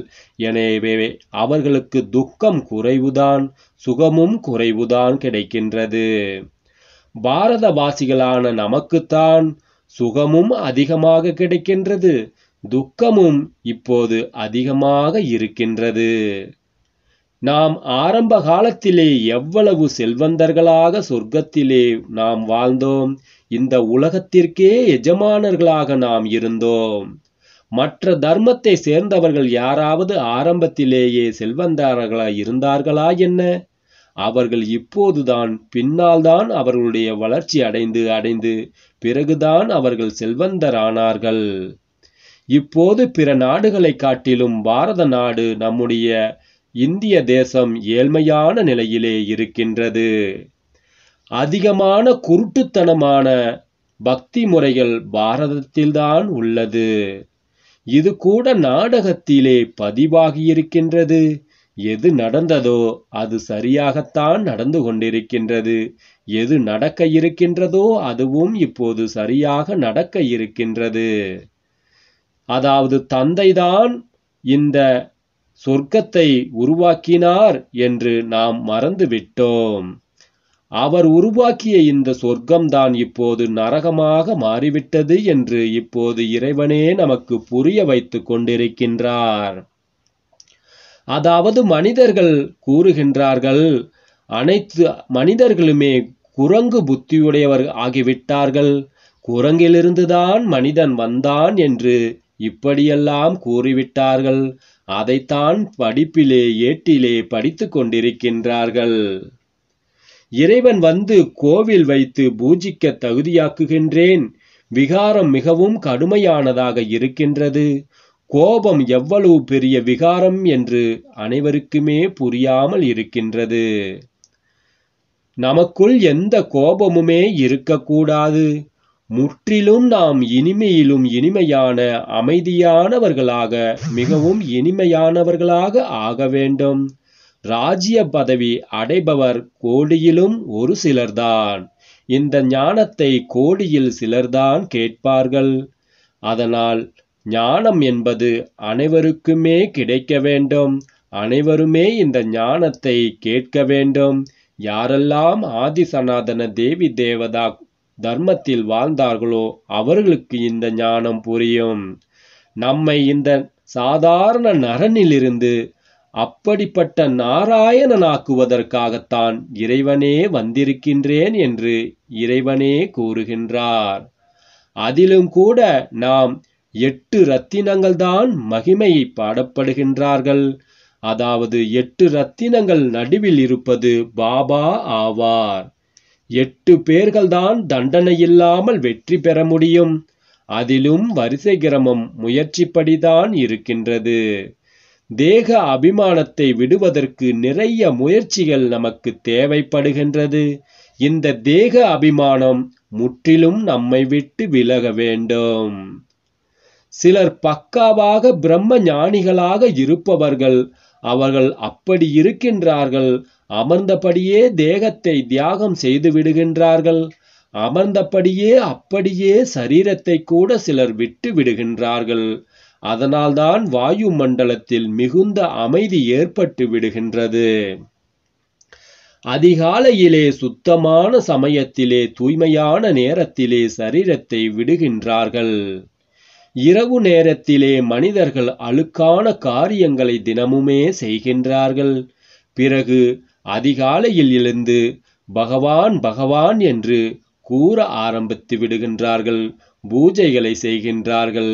A: எனவே அவர்களுக்கு துக்கம் குறைவுதான் சுகமும் குறைவுதான் கிடைக்கின்றது பாரதவாசிகளான நமக்குத்தான் சுகமும் அதிகமாக கிடைக்கின்றது துக்கமும் இப்போது அதிகமாக இருக்கின்றது நாம் ஆரம்ப காலத்திலே எவ்வளவு செல்வந்தர்களாக சொர்க்கத்திலே நாம் வாழ்ந்தோம் இந்த உலகத்திற்கே எஜமானர்களாக நாம் இருந்தோம் மற்ற தர்மத்தை சேர்ந்தவர்கள் யாராவது ஆரம்பத்திலேயே செல்வந்தார்களா இருந்தார்களா என்ன அவர்கள் இப்போதுதான் பின்னால்தான் அவர்களுடைய வளர்ச்சி அடைந்து அடைந்து பிறகுதான் அவர்கள் செல்வந்தரானார்கள் இப்போது பிற நாடுகளை காட்டிலும் பாரத நாடு நம்முடைய இந்திய தேசம் ஏழ்மையான நிலையிலே இருக்கின்றது அதிகமான குருட்டுத்தனமான பக்தி முறைகள் பாரதத்தில்தான் உள்ளது இது கூட நாடகத்திலே பதிவாகியிருக்கின்றது எது நடந்ததோ அது சரியாகத்தான் நடந்து கொண்டிருக்கின்றது எது நடக்க இருக்கின்றதோ அதுவும் இப்போது சரியாக நடக்க இருக்கின்றது அதாவது தந்தைதான் இந்த சொர்க்கத்தை உருவாக்கினார் என்று நாம் மறந்துவிட்டோம் அவர் உருவாக்கிய இந்த சொர்க்கம்தான் இப்போது நரகமாக மாறிவிட்டது என்று இப்போது இறைவனே நமக்கு புரிய வைத்து கொண்டிருக்கின்றார் அதாவது மனிதர்கள் கூறுகின்றார்கள் அனைத்து மனிதர்களுமே குரங்கு புத்தியுடையவர் ஆகிவிட்டார்கள் குரங்கிலிருந்துதான் மனிதன் வந்தான் என்று இப்படியெல்லாம் கூறிவிட்டார்கள் அதைத்தான் படிப்பிலே ஏட்டிலே படித்து கொண்டிருக்கின்றார்கள் இறைவன் வந்து கோவில் வைத்து பூஜிக்க தகுதியாக்குகின்றேன் விகாரம் மிகவும் கடுமையானதாக இருக்கின்றது கோபம் எவ்வளவு பெரிய விகாரம் என்று அனைவருக்குமே புரியாமல் இருக்கின்றது நமக்குள் எந்த கோபமுமே இருக்கக்கூடாது முற்றிலும் நாம் இனிமையிலும் இனிமையான அமைதியானவர்களாக மிகவும் இனிமையானவர்களாக ஆக வேண்டும் ராஜ்ய பதவி அடைபவர் கோடியிலும் ஒரு சிலர்தான் இந்த ஞானத்தை கோடியில் சிலர்தான் கேட்பார்கள் அதனால் ஞானம் என்பது அனைவருக்குமே கிடைக்க வேண்டும் அனைவருமே இந்த ஞானத்தை கேட்க வேண்டும் யாரெல்லாம் ஆதி சனாதன தேவி தேவதா தர்மத்தில் வாழ்ந்தார்களோ அவர்களுக்கு இந்த ஞானம் புரியும் நம்மை இந்த சாதாரண நரனிலிருந்து அப்படிப்பட்ட நாராயணனாக்குவதற்காகத்தான் இறைவனே வந்திருக்கின்றேன் என்று இறைவனே கூறுகின்றார் அதிலும் கூட நாம் எட்டு ரத்தினங்கள்தான் மகிமையை பாடப்படுகின்றார்கள் அதாவது எட்டு ரத்தினங்கள் நடுவில் இருப்பது பாபா ஆவார் எட்டு பேர்கள்தான் தண்டனை இல்லாமல் வெற்றி பெற முடியும் அதிலும் வரிசை கிரமம் முயற்சிப்படிதான் இருக்கின்றது தேக அபிமானத்தை விடுவதற்கு நிறைய முயற்சிகள் நமக்கு தேவைப்படுகின்றது இந்த தேக அபிமானம் முற்றிலும் நம்மை விட்டு விலக வேண்டும் சிலர் பக்காவாக பிரம்ம ஞானிகளாக இருப்பவர்கள் அவர்கள் அப்படி இருக்கின்றார்கள் அமர்ந்தபடியே தேகத்தை தியாகம் செய்து விடுகின்றார்கள் அமர்ந்தபடியே அப்படியே சரீரத்தை கூட சிலர் விட்டு விடுகின்றார்கள் அதனால்தான் வாயு மண்டலத்தில் மிகுந்த அமைதி ஏற்பட்டு விடுகின்றது அதிகாலையிலே சுத்தமான சமயத்திலே தூய்மையான நேரத்திலே சரீரத்தை விடுகின்றார்கள் இரவு நேரத்திலே மனிதர்கள் அழுக்கான காரியங்களை தினமுமே செய்கின்றார்கள் பிறகு அதிகாலையில் எழுந்து பகவான் பகவான் என்று கூற ஆரம்பித்து விடுகின்றார்கள் பூஜைகளை செய்கின்றார்கள்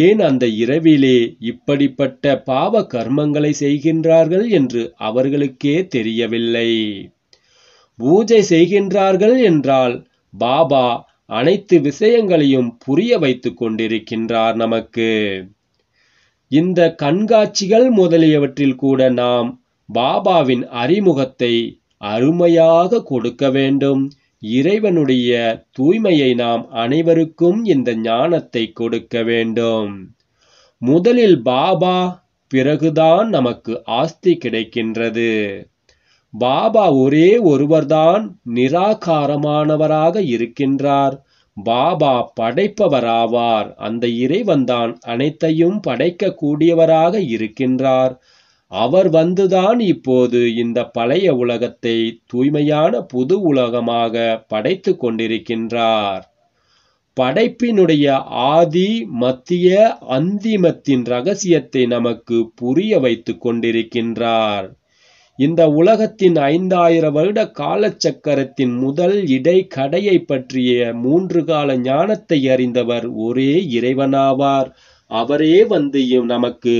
A: ஏன் அந்த இரவிலே இப்படிப்பட்ட பாவ கர்மங்களை செய்கின்றார்கள் என்று அவர்களுக்கே தெரியவில்லை பூஜை செய்கின்றார்கள் என்றால் பாபா அனைத்து விஷயங்களையும் புரிய வைத்துக் கொண்டிருக்கின்றார் நமக்கு இந்த கண்காட்சிகள் முதலியவற்றில் கூட நாம் பாபாவின் அறிமுகத்தை அருமையாக கொடுக்க வேண்டும் இறைவனுடைய தூய்மையை நாம் அனைவருக்கும் இந்த ஞானத்தை கொடுக்க வேண்டும் முதலில் பாபா பிறகுதான் நமக்கு ஆஸ்தி கிடைக்கின்றது பாபா ஒரே ஒருவர்தான் நிராகாரமானவராக இருக்கின்றார் பாபா படைப்பவராவார் அந்த இறைவன்தான் அனைத்தையும் படைக்கக்கூடியவராக இருக்கின்றார் அவர் வந்துதான் இப்போது இந்த பழைய உலகத்தை தூய்மையான புது உலகமாக படைத்து கொண்டிருக்கின்றார் படைப்பினுடைய ஆதி மத்திய அந்திமத்தின் ரகசியத்தை நமக்கு புரிய வைத்து கொண்டிருக்கின்றார் இந்த உலகத்தின் ஐந்தாயிர வருட காலச்சக்கரத்தின் முதல் இடை கடையை பற்றிய மூன்று கால ஞானத்தை அறிந்தவர் ஒரே இறைவனாவார் அவரே வந்து நமக்கு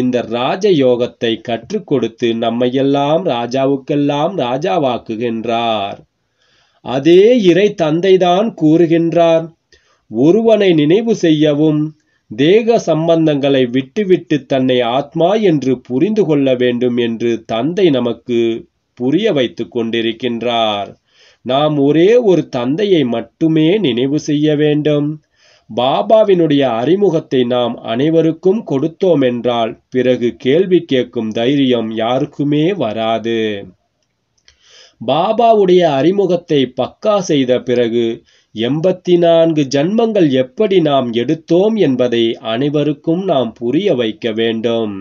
A: இந்த ராஜ யோகத்தை கற்றுக் கொடுத்து நம்மையெல்லாம் ராஜாவுக்கெல்லாம் ராஜாவாக்குகின்றார் அதே இறை தந்தைதான் கூறுகின்றார் ஒருவனை நினைவு செய்யவும் தேக சம்பந்தங்களை விட்டுவிட்டு தன்னை ஆத்மா என்று புரிந்து கொள்ள வேண்டும் என்று தந்தை நமக்கு புரிய வைத்து கொண்டிருக்கின்றார் நாம் ஒரே ஒரு தந்தையை மட்டுமே நினைவு செய்ய வேண்டும் பாபாவினுடைய அறிமுகத்தை நாம் அனைவருக்கும் கொடுத்தோம் என்றால் பிறகு கேள்வி கேட்கும் தைரியம் யாருக்குமே வராது பாபாவுடைய அறிமுகத்தை பக்கா செய்த பிறகு எண்பத்தி நான்கு ஜன்மங்கள் எப்படி நாம் எடுத்தோம் என்பதை அனைவருக்கும் நாம் புரிய வைக்க வேண்டும்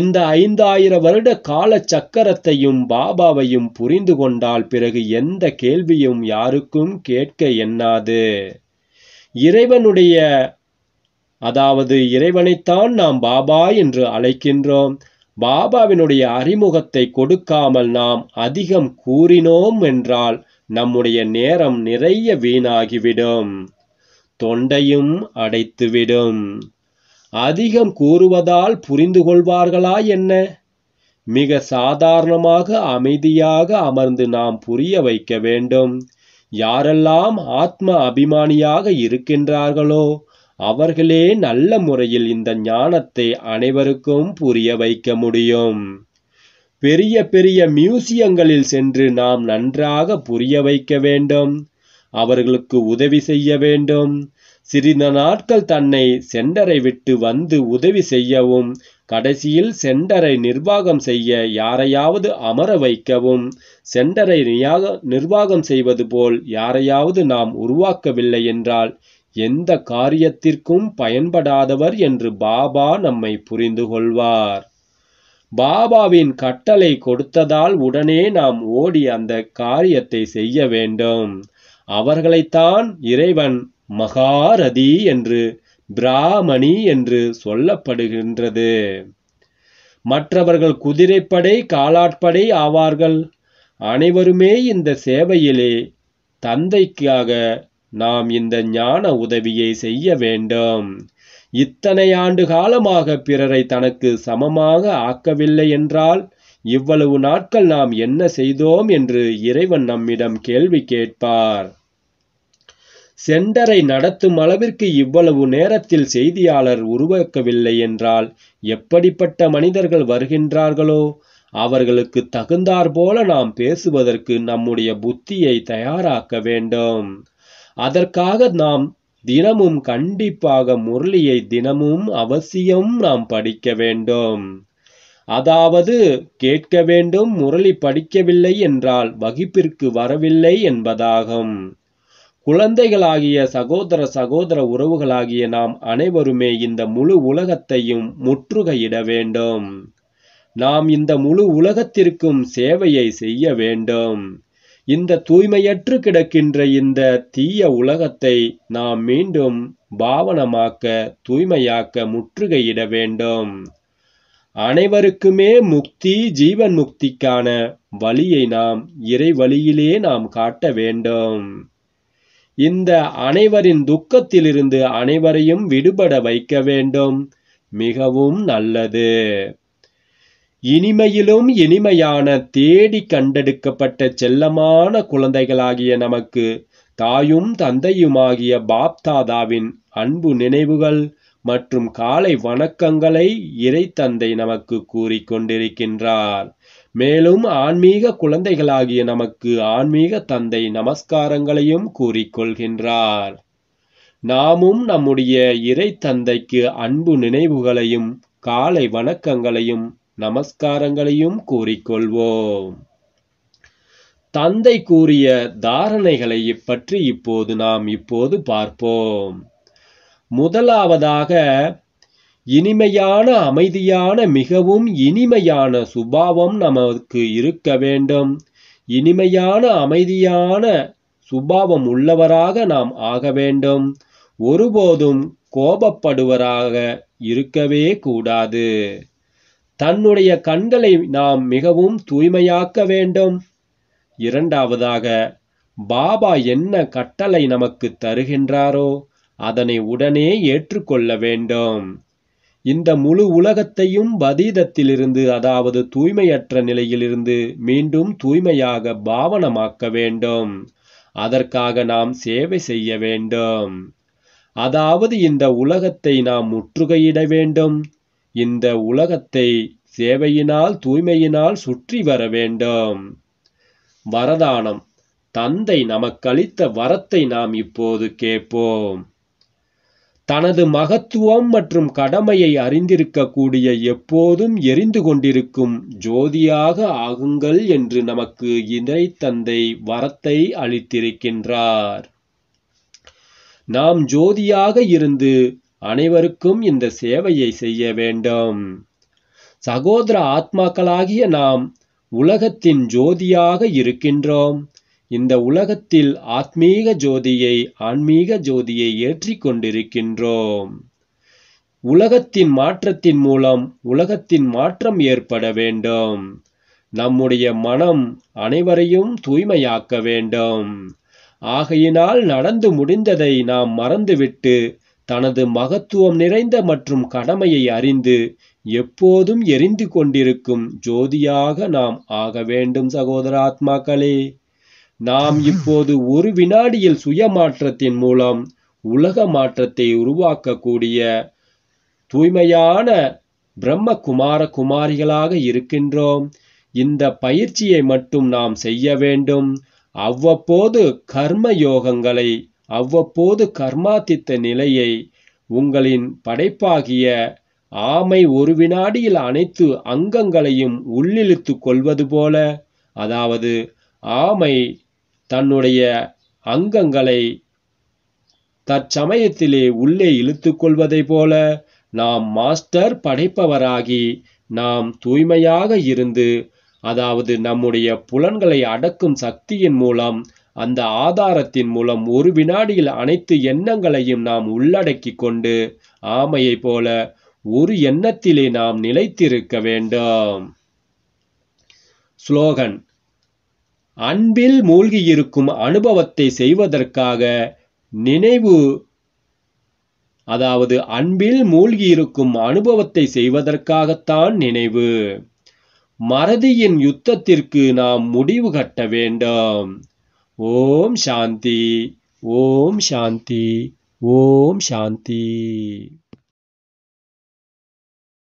A: இந்த ஐந்தாயிரம் வருட கால சக்கரத்தையும் பாபாவையும் புரிந்து கொண்டால் பிறகு எந்த கேள்வியும் யாருக்கும் கேட்க எண்ணாது இறைவனுடைய அதாவது இறைவனைத்தான் நாம் பாபா என்று அழைக்கின்றோம் பாபாவினுடைய அறிமுகத்தை கொடுக்காமல் நாம் அதிகம் கூறினோம் என்றால் நம்முடைய நேரம் நிறைய வீணாகிவிடும் தொண்டையும் அடைத்துவிடும் அதிகம் கூறுவதால் புரிந்து கொள்வார்களா என்ன மிக சாதாரணமாக அமைதியாக அமர்ந்து நாம் புரிய வைக்க வேண்டும் யாரெல்லாம் ஆத்ம அபிமானியாக இருக்கின்றார்களோ அவர்களே நல்ல முறையில் இந்த ஞானத்தை அனைவருக்கும் புரிய வைக்க முடியும் பெரிய பெரிய மியூசியங்களில் சென்று நாம் நன்றாக புரிய வைக்க வேண்டும் அவர்களுக்கு உதவி செய்ய வேண்டும் சிறிந்த நாட்கள் தன்னை சென்டரை விட்டு வந்து உதவி செய்யவும் கடைசியில் சென்டரை நிர்வாகம் செய்ய யாரையாவது அமர வைக்கவும் சென்டரை நிர்வாகம் செய்வது போல் யாரையாவது நாம் உருவாக்கவில்லை என்றால் எந்த காரியத்திற்கும் பயன்படாதவர் என்று பாபா நம்மை புரிந்து கொள்வார் பாபாவின் கட்டளை கொடுத்ததால் உடனே நாம் ஓடி அந்த காரியத்தை செய்ய வேண்டும் அவர்களைத்தான் இறைவன் மகாரதி என்று பிராமணி என்று சொல்லப்படுகின்றது மற்றவர்கள் குதிரைப்படை காலாட்படை ஆவார்கள் அனைவருமே இந்த சேவையிலே தந்தைக்காக நாம் இந்த ஞான உதவியை செய்ய வேண்டும் இத்தனை ஆண்டு காலமாக பிறரை தனக்கு சமமாக ஆக்கவில்லை என்றால் இவ்வளவு நாட்கள் நாம் என்ன செய்தோம் என்று இறைவன் நம்மிடம் கேள்வி கேட்பார் சென்டரை நடத்தும் அளவிற்கு இவ்வளவு நேரத்தில் செய்தியாளர் உருவாக்கவில்லை என்றால் எப்படிப்பட்ட மனிதர்கள் வருகின்றார்களோ அவர்களுக்கு தகுந்தார் போல நாம் பேசுவதற்கு நம்முடைய புத்தியை தயாராக்க வேண்டும் அதற்காக நாம் தினமும் கண்டிப்பாக முரளியை தினமும் அவசியம் நாம் படிக்க வேண்டும் அதாவது கேட்க வேண்டும் முரளி படிக்கவில்லை என்றால் வகுப்பிற்கு வரவில்லை என்பதாகும் குழந்தைகளாகிய சகோதர சகோதர உறவுகளாகிய நாம் அனைவருமே இந்த முழு உலகத்தையும் முற்றுகையிட வேண்டும் நாம் இந்த முழு உலகத்திற்கும் சேவையை செய்ய வேண்டும் இந்த தூய்மையற்று கிடக்கின்ற இந்த தீய உலகத்தை நாம் மீண்டும் பாவனமாக்க தூய்மையாக்க முற்றுகையிட வேண்டும் அனைவருக்குமே முக்தி ஜீவன் முக்திக்கான வழியை நாம் இறை வழியிலே நாம் காட்ட வேண்டும் இந்த அனைவரின் துக்கத்திலிருந்து அனைவரையும் விடுபட வைக்க வேண்டும் மிகவும் நல்லது இனிமையிலும் இனிமையான தேடி கண்டெடுக்கப்பட்ட செல்லமான குழந்தைகளாகிய நமக்கு தாயும் தந்தையுமாகிய பாப்தாதாவின் அன்பு நினைவுகள் மற்றும் காலை வணக்கங்களை இறை தந்தை நமக்கு கூறிக்கொண்டிருக்கின்றார் மேலும் ஆன்மீக குழந்தைகளாகிய நமக்கு ஆன்மீக தந்தை நமஸ்காரங்களையும் கூறிக்கொள்கின்றார் நாமும் நம்முடைய இறை தந்தைக்கு அன்பு நினைவுகளையும் காலை வணக்கங்களையும் நமஸ்காரங்களையும் கூறிக்கொள்வோம் தந்தை கூறிய தாரணைகளை பற்றி இப்போது நாம் இப்போது பார்ப்போம் முதலாவதாக இனிமையான அமைதியான மிகவும் இனிமையான சுபாவம் நமக்கு இருக்க வேண்டும் இனிமையான அமைதியான சுபாவம் உள்ளவராக நாம் ஆக வேண்டும் ஒருபோதும் கோபப்படுவராக இருக்கவே கூடாது தன்னுடைய கண்களை நாம் மிகவும் தூய்மையாக்க வேண்டும் இரண்டாவதாக பாபா என்ன கட்டளை நமக்கு தருகின்றாரோ அதனை உடனே ஏற்றுக்கொள்ள வேண்டும் இந்த முழு உலகத்தையும் பதீதத்திலிருந்து அதாவது தூய்மையற்ற நிலையிலிருந்து மீண்டும் தூய்மையாக பாவனமாக்க வேண்டும் அதற்காக நாம் சேவை செய்ய வேண்டும் அதாவது இந்த உலகத்தை நாம் முற்றுகையிட வேண்டும் இந்த உலகத்தை சேவையினால் தூய்மையினால் சுற்றி வர வேண்டும் வரதானம் தந்தை நமக்களித்த வரத்தை நாம் இப்போது கேட்போம் தனது மகத்துவம் மற்றும் கடமையை அறிந்திருக்கக்கூடிய எப்போதும் எரிந்து கொண்டிருக்கும் ஜோதியாக ஆகுங்கள் என்று நமக்கு இறை தந்தை வரத்தை அளித்திருக்கின்றார் நாம் ஜோதியாக இருந்து அனைவருக்கும் இந்த சேவையை செய்ய வேண்டும் சகோதர ஆத்மாக்களாகிய நாம் உலகத்தின் ஜோதியாக இருக்கின்றோம் இந்த உலகத்தில் ஆத்மீக ஜோதியை ஆன்மீக ஜோதியை ஏற்றி கொண்டிருக்கின்றோம் உலகத்தின் மாற்றத்தின் மூலம் உலகத்தின் மாற்றம் ஏற்பட வேண்டும் நம்முடைய மனம் அனைவரையும் தூய்மையாக்க வேண்டும் ஆகையினால் நடந்து முடிந்ததை நாம் மறந்துவிட்டு தனது மகத்துவம் நிறைந்த மற்றும் கடமையை அறிந்து எப்போதும் எரிந்து கொண்டிருக்கும் ஜோதியாக நாம் ஆக வேண்டும் சகோதராத்மாக்களே நாம் இப்போது ஒரு வினாடியில் சுய மாற்றத்தின் மூலம் உலக மாற்றத்தை உருவாக்கக்கூடிய தூய்மையான பிரம்ம குமார குமாரிகளாக இருக்கின்றோம் இந்த பயிற்சியை மட்டும் நாம் செய்ய வேண்டும் அவ்வப்போது கர்ம யோகங்களை அவ்வப்போது கர்மாதித்த நிலையை உங்களின் படைப்பாகிய ஆமை ஒரு வினாடியில் அனைத்து அங்கங்களையும் உள்ளிழுத்து கொள்வது போல அதாவது ஆமை தன்னுடைய அங்கங்களை தற்சமயத்திலே உள்ளே இழுத்து கொள்வதை போல நாம் மாஸ்டர் படைப்பவராகி நாம் தூய்மையாக இருந்து அதாவது நம்முடைய புலன்களை அடக்கும் சக்தியின் மூலம் அந்த ஆதாரத்தின் மூலம் ஒரு வினாடியில் அனைத்து எண்ணங்களையும் நாம் உள்ளடக்கி கொண்டு ஆமையை போல ஒரு எண்ணத்திலே நாம் நிலைத்திருக்க வேண்டும் ஸ்லோகன் அன்பில் மூழ்கியிருக்கும் அனுபவத்தை செய்வதற்காக நினைவு அதாவது அன்பில் மூழ்கியிருக்கும் அனுபவத்தை செய்வதற்காகத்தான் நினைவு மறதியின் யுத்தத்திற்கு நாம் முடிவு கட்ட வேண்டும் ओम शांति ओम शांति ओम शांति